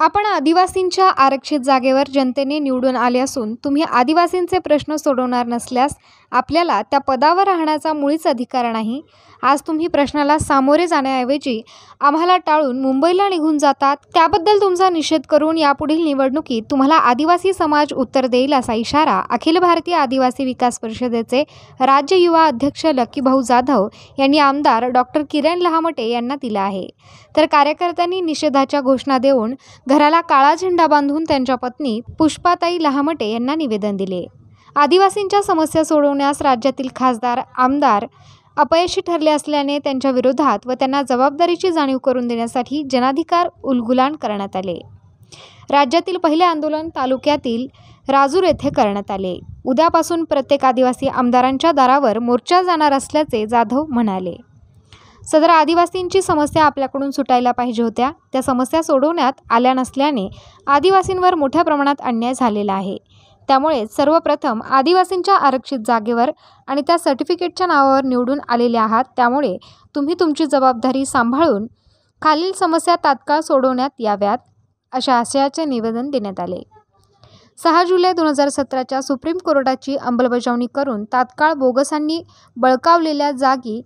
आपण आदिवासींच्या आरक्षित जागेवर जनतेने निवडून आले असून तुम्ही आदिवासींचे प्रश्न सोडवणार नसल्यास आपल्याला त्या पदावर राहण्याचा मुळीच अधिकार नाही आज तुम्ही प्रश्नाला सामोरे जाण्याऐवजी आम्हाला टाळून मुंबईला निघून जातात त्याबद्दल तुमचा निषेध करून यापुढील निवडणुकीत तुम्हाला आदिवासी समाज उत्तर देईल असा इशारा अखिल भारतीय आदिवासी विकास परिषदेचे राज्य युवा अध्यक्ष लक्कीभाऊ जाधव यांनी आमदार डॉक्टर किरण लहामटे यांना दिला आहे तर कार्यकर्त्यांनी निषेधाच्या घोषणा देऊन घराला काळा झेंडा बांधून त्यांच्या पत्नी पुष्पाताई लहामटे यांना निवेदन दिले आदिवासींच्या समस्या सोडवण्यास राज्यातील खासदार आमदार अपयशी ठरले असल्याने त्यांच्या विरोधात व त्यांना जबाबदारीची जाणीव करून देण्यासाठी जनाधिकार उलगुलाण करण्यात आले राज्यातील पहिले आंदोलन तालुक्यातील राजूर येथे करण्यात आले उद्यापासून प्रत्येक आदिवासी आमदारांच्या दारावर मोर्चा जाणार असल्याचे जाधव म्हणाले सदर आदिवासींची समस्या आपल्याकडून सुटायला पाहिजे होत्या त्या समस्या सोडवण्यात आल्या नसल्याने आदिवासींवर मोठ्या प्रमाणात अन्याय झालेला आहे त्यामुळे सर्वप्रथम आदिवासींच्या आरक्षित जागेवर आणि त्या सर्टिफिकेटच्या नावावर निवडून आलेले आहात त्यामुळे तुम्ही तुमची जबाबदारी सांभाळून खालील समस्या तात्काळ सोडवण्यात याव्यात अशा आशयाचे निवेदन देण्यात आले सहा जुलै दोन हजार सतराच्या सुप्रीम कोर्टाची अंमलबजावणी करून तात्काळ बोगसांनी बळकावलेल्या जागी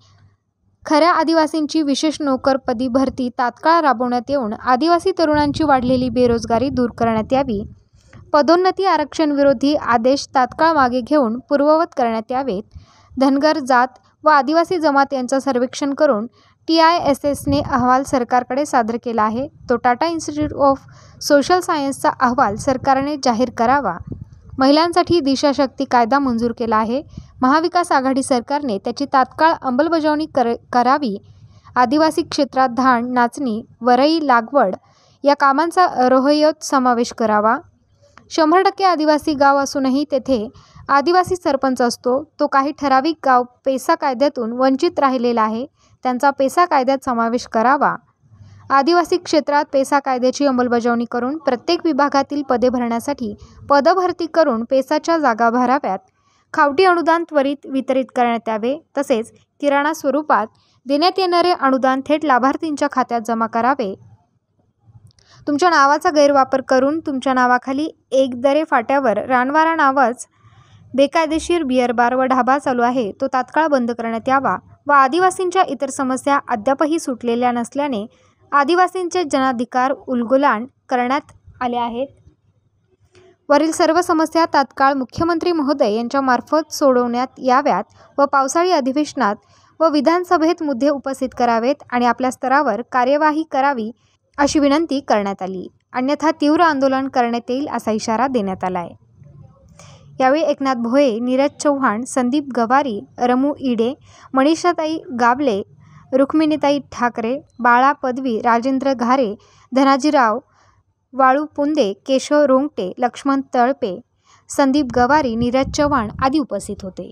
खऱ्या आदिवासींची विशेष नोकरपदी भरती तात्काळ राबवण्यात येऊन आदिवासी तरुणांची वाढलेली बेरोजगारी दूर करण्यात यावी पदोन्नती आरक्षण विरोधी आदेश तात्काळ मागे घेऊन पूर्ववत करण्यात यावेत धनगर जात व आदिवासी जमात यांचं सर्वेक्षण करून टी आय एस एसने अहवाल सरकारकडे सादर केला आहे तो टाटा इन्स्टिट्यूट ऑफ सोशल सायन्सचा अहवाल सरकारने जाहीर करावा महिलांसाठी दिशाशक्ती कायदा मंजूर केला आहे महाविकास आघाडी सरकारने त्याची तात्काळ अंमलबजावणी कर करावी आदिवासी क्षेत्रात धान नाचणी वरई लागवड या कामांचा रोहयोत समावेश करावा शंभर टक्के आदिवासी गाव असूनही तेथे आदिवासी सरपंच असतो तो काही ठराविक गाव पेसा कायद्यातून वंचित राहिलेला आहे त्यांचा पेसा कायद्यात समावेश करावा आदिवासी क्षेत्रात पेसा कायद्याची अंमलबजावणी करून प्रत्येक विभागातील पदे भरण्यासाठी पदभरती करून पेसाच्या जागा भराव्यात खावटी अनुदान त्वरित वितरित करण्यात यावे तसेच किराणा स्वरूपात देण्यात येणारे अनुदान थेट लाभार्थींच्या खात्यात जमा करावे तुमच्या नावाचा गैरवापर करून तुमच्या नावाखाली एक दरे फाट्यावर रानवारा नावाच बेकायदेशीर बियर बार व ढाबा चालू आहे तो तात्काळ बंद करण्यात यावा व आदिवासींच्या इतर समस्या अद्यापही सुटलेल्या नसल्याने आदिवासींचे जनाधिकार उलगुलाण करण्यात आले आहेत वरील सर्व समस्या तात्काळ मुख्यमंत्री महोदय यांच्यामार्फत सोडवण्यात याव्यात व पावसाळी अधिवेशनात व विधानसभेत मुद्दे उपस्थित करावेत आणि आपल्या स्तरावर कार्यवाही करावी अशी विनंती करण्यात आली अन्यथा तीव्र आंदोलन करण्यात येईल असा इशारा देण्यात आला आहे यावेळी एकनाथ भोये नीरज चव्हाण संदीप गवारी रमू इडे मनीषाताई गाबले रुक्मिणीताई ठाकरे बाळा पदवी राजेंद्र घारे धनाजीराव वाळू पुंदे केशव रोंगटे लक्ष्मण तळपे संदीप गवारी नीरज चव्हाण आदी उपस्थित होते